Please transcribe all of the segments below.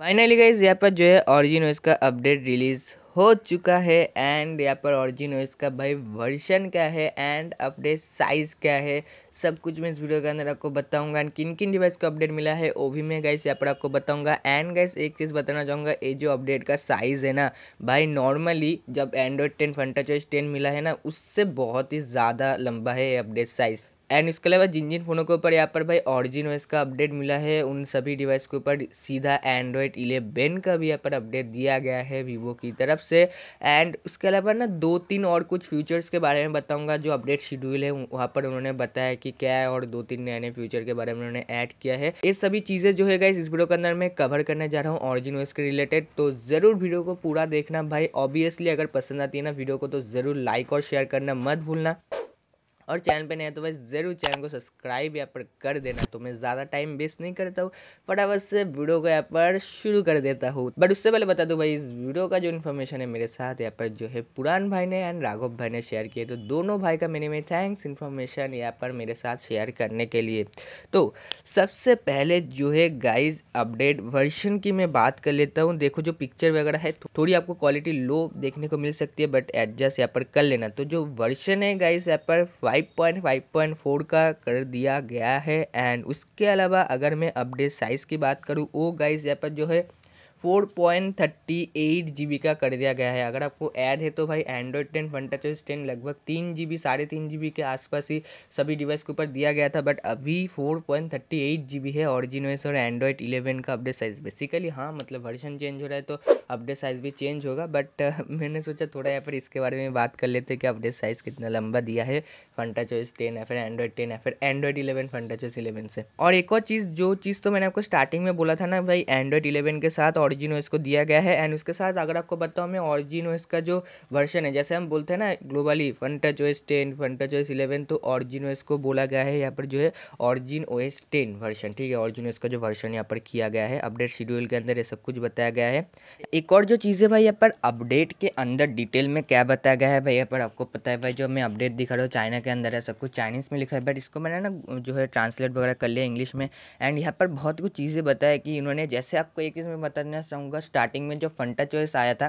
finally guys यहाँ पर जो है ऑरिजिन इसका अपडेट रिलीज़ हो चुका है एंड यहाँ पर ऑरिजिन का भाई वर्जन क्या है एंड अपडेट साइज़ क्या है सब कुछ मैं इस वीडियो के अंदर आपको बताऊंगा एंड किन किन डिवाइस को अपडेट मिला है वो भी मैं गाइस यहाँ पर आपको बताऊंगा एंड गाइस एक चीज़ बताना चाहूँगा ये जो अपडेट का साइज़ है ना भाई नॉर्मली जब Android ten Funtouch OS ten मिला है ना उससे बहुत ही ज़्यादा लंबा है अपडेट साइज़ एंड इसके अलावा जिन जिन फ़ोनों के ऊपर यहाँ पर भाई ऑरिजिन ओएस का अपडेट मिला है उन सभी डिवाइस के ऊपर सीधा एंड्रॉयड इलेवन का भी यहाँ पर अपडेट दिया गया है वीवो की तरफ से एंड उसके अलावा ना दो तीन और कुछ फ्यूचर्स के बारे में बताऊँगा जो अपडेट शेड्यूल है वहाँ पर उन्होंने बताया कि क्या है और दो तीन नए नए फ्यूचर के बारे में उन्होंने ऐड किया है ये सभी चीज़ें जो है इस वीडियो के अंदर मैं कवर करने जा रहा हूँ ऑरिजिन ओएस के रिलेटेड तो ज़रूर वीडियो को पूरा देखना भाई ऑब्वियसली अगर पसंद आती है ना वीडियो को तो ज़रूर लाइक और शेयर करना मत भूलना और चैनल पे नहीं है तो भाई ज़रूर चैनल को सब्सक्राइब यहाँ पर कर देना तो मैं ज़्यादा टाइम वेस्ट नहीं करता हूँ फटाफट से वीडियो को यहाँ पर शुरू कर देता हूँ बट उससे पहले बता दूँ भाई इस वीडियो का जो इन्फॉर्मेशन है मेरे साथ यहाँ पर जो है पुरान भाई ने एंड राघव भाई ने शेयर किए तो दोनों भाई का मेरे में थैंक्स इन्फॉर्मेशन यहाँ पर मेरे साथ शेयर करने के लिए तो सबसे पहले जो है गाइज अपडेट वर्जन की मैं बात कर लेता हूँ देखो जो पिक्चर वगैरह है तो थोड़ी आपको क्वालिटी लो देखने को मिल सकती है बट एडजस्ट यहाँ पर कर लेना तो जो वर्जन है गाइज यहाँ पर फाइव 5.5.4 का कर दिया गया है एंड उसके अलावा अगर मैं अपडेट साइज़ की बात करूँ वो गाइज यहाँ पर जो है four point thirty eight G B का कर दिया गया है अगर आपको ऐड है तो भाई Android ten Funtouch ten लगभग तीन जी बी साढ़े तीन जी बी के आसपास ही सभी डिवाइस के ऊपर दिया गया था बट अभी four point thirty eight G B है ऑरिजिनोस और एंड्रॉयड इलेवन का अपडेट साइज़ बेसिकली हाँ मतलब वर्जन चेंज हो रहा है तो अपडेट साइज़ भी चेंज होगा बट मैंने सोचा थोड़ा या फिर इसके बारे में बात कर लेते कि अपडेट साइज़ कितना लंबा दिया है टच चॉइस टेन या फिर एंड्रॉयड टेन या फिर Android eleven touch OS eleven से और एक और चीज़ जो चीज़ तो मैंने आपको स्टार्टिंग में बोला था ना भाई एंड्रॉयड इलेवन के साथ और ऑरिजिनो इसको दिया गया है एंड उसके साथ अगर आपको बताऊँ मैं ऑरिजिन का जो वर्जन है जैसे हम बोलते हैं ना globally Funtouch OS ten Funtouch OS eleven तो ऑरिजिन को बोला गया है यहाँ पर जो है Origin O S ten version ठीक है ऑरिजिन का जो वर्जन यहाँ पर किया गया है अपडेट शेड्यूल के अंदर ये सब कुछ बताया गया है एक और जो चीज़ है भाई यहाँ पर अपडेट के अंदर डिटेल में क्या बताया गया है भाई यहाँ पर आपको पता है भाई जो मैं अपडेट दिखा रहा हूँ चाइना के अंदर है सब कुछ चाइनीज़ में लिखा है बट इसको मैंने ना जो है ट्रांसलेट वगैरह कर लिया इंग्लिश में एंड यहाँ पर बहुत कुछ चीज़ें बताया कि इन्होंने जैसे आपको एक चीज़ में बताना कहना चाहूँगा स्टार्टिंग में जो फंटा चॉइस आया था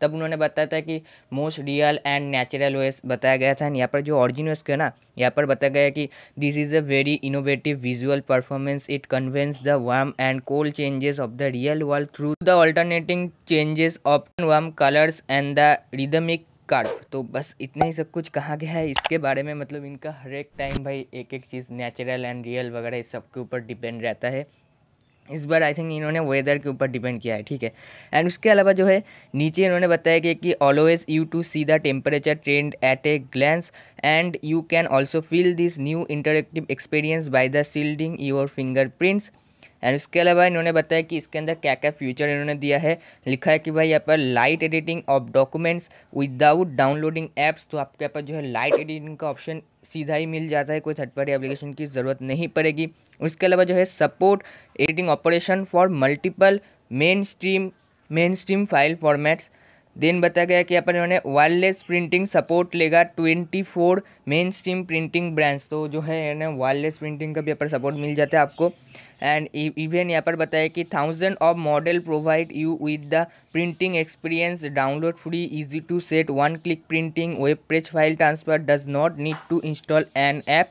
तब उन्होंने बताया था कि मोस्ट रियल एंड नेचुरल वेस बताया गया था एंड यहाँ पर जो ऑरिजिन ओएस है ना यहाँ पर बताया गया कि this is a very innovative visual performance it conveys the warm and cold changes of the real world through the alternating changes of warm colours and the rhythmic curve तो बस इतना ही सब कुछ कहा गया है इसके बारे में मतलब इनका हर एक टाइम भाई एक एक चीज़ नेचुरल एंड रियल वगैरह इस सब के ऊपर डिपेंड रहता है इस बार आई थिंक इन्होंने वेदर के ऊपर डिपेंड किया है ठीक है एंड उसके अलावा जो है नीचे इन्होंने बताया कि कि always you to see the temperature trend at a glance and you can also feel this new interactive experience by the sliding your fingerprints and उसके अलावा इन्होंने बताया कि इसके अंदर क्या क्या फ्यूचर इन्होंने दिया है लिखा है कि भाई यहाँ पर light editing of documents without downloading apps तो आपके यहाँ पर जो है लाइट एडिटिंग का ऑप्शन सीधा ही मिल जाता है कोई थर्ड पार्टी एप्लीकेशन की ज़रूरत नहीं पड़ेगी उसके अलावा जो है support editing operation for multiple mainstream mainstream file formats then बताया गया कि अपन इन्होंने वायरलेस प्रिंटिंग सपोर्ट लेगा twenty four mainstream printing brands तो जो है इन्हें वायरलेस प्रिंटिंग का भी यहाँ पर सपोर्ट मिल जाता है आपको एंड इवन e- यहाँ पर बताया कि thousand of model provide you with the printing experience download free easy to set one click printing web page file transfer does not need to install an app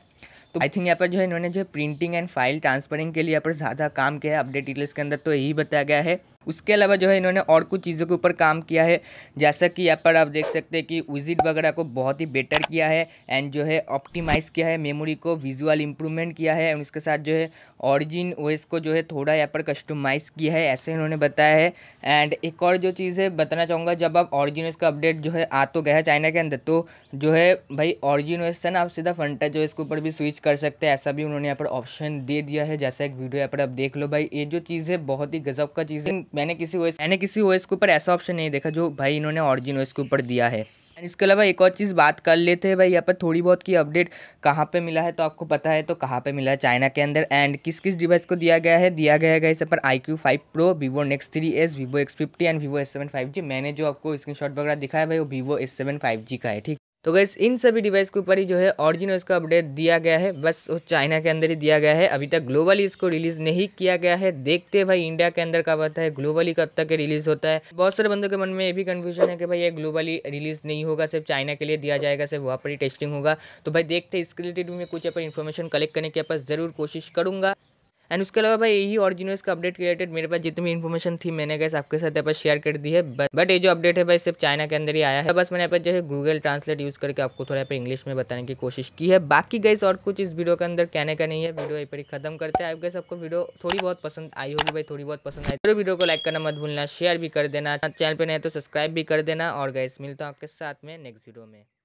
तो I think यहाँ पर जो है इन्होंने जो प्रिंटिंग एंड फाइल ट्रांसफरिंग के लिए यहाँ पर ज़्यादा काम किया है अपडेट डिटेल्स के अंदर तो यही बताया गया है उसके अलावा जो है इन्होंने और कुछ चीज़ों के ऊपर काम किया है जैसा कि यहाँ पर आप देख सकते हैं कि विजिट वगैरह को बहुत ही बेटर किया है एंड जो है ऑप्टिमाइज़ किया है मेमोरी को विजुअल इम्प्रूवमेंट किया है उसके साथ जो है ऑरिजिन ओएस को जो है थोड़ा यहाँ पर कस्टमाइज़ किया है ऐसे इन्होंने बताया है एंड एक और जो चीज़ है बताना चाहूँगा जब आप ऑरिजिन का अपडेट जो है आ तो गया चाइना के अंदर तो जो है भाई ऑरिजिन ओएस था ना आप सीधा फ्रंटेज जो इसके ऊपर भी स्विच कर सकते हैं ऐसा भी उन्होंने यहाँ पर ऑप्शन दे दिया है जैसा एक वीडियो यहाँ पर आप देख लो भाई ये जो चीज़ है बहुत ही गजब का चीज़ है मैंने किसी ओएस मैंने किसी ओएस के ऊपर ऐसा ऑप्शन नहीं देखा जो भाई इन्होंने ऑरिजिन ओएस के ऊपर दिया है एंड इसके अलावा एक और चीज़ बात कर लेते हैं भाई यहाँ पर थोड़ी बहुत की अपडेट कहाँ पे मिला है तो आपको पता है तो कहाँ पे मिला है चाइना के अंदर एंड किस किस डिवाइस को दिया गया है दिया गया है इस पर iQOO five pro Vivo Nex three S Vivo X fifty and Vivo S seven five G मैंने जो आपको स्क्रीन शॉट वगैरह दिखाया भाई वो Vivo S seven five G का है ठीक तो गैस इन सभी डिवाइस के ऊपर ही जो है ऑरिजिनल इसका अपडेट दिया गया है बस वो चाइना के अंदर ही दिया गया है अभी तक ग्लोबली इसको रिलीज नहीं किया गया है देखते भाई इंडिया के अंदर कब आता है ग्लोबली कब तक रिलीज होता है बहुत सारे बंदों के मन में ये भी कन्फ्यूजन है कि भाई ये ग्लोबली रिलीज नहीं होगा सिर्फ चाइना के लिए दिया जाएगा सिर्फ वहाँ पर ही टेस्टिंग होगा तो भाई देखते इसके रिलेटेड भी मैं कुछ यहाँ पर इन्फॉर्मेशन कलेक्ट करने की जरूर कोशिश करूंगा एंड उसके अलावा भाई यही ऑरिजिनल इसका अपडेट रिलेटेड मेरे पास जितनी भी इन्फॉर्मेशन थी मैंने गैस आपके साथ यहाँ शेयर कर दी है बट ये जो अपडेट है भाई सिर्फ चाइना के अंदर ही आया है बस मैंने यहाँ जैसे गूगल ट्रांसलेट यूज़ करके आपको थोड़ा यहाँ इंग्लिश में बताने की कोशिश की है बाकी गैस और कुछ इस वीडियो के अंदर कहने का नहीं है वीडियो यहीं पर ही खत्म करते हैं आप गैस आपको वीडियो थोड़ी बहुत पसंद आई होगी भाई थोड़ी बहुत पसंद आई तो वीडियो को लाइक करना मत भूलना शेयर भी कर देना चैनल पर नहीं तो सब्सक्राइब भी कर देना और गैस मिलता हूँ आपके साथ में नेक्स्ट वीडियो में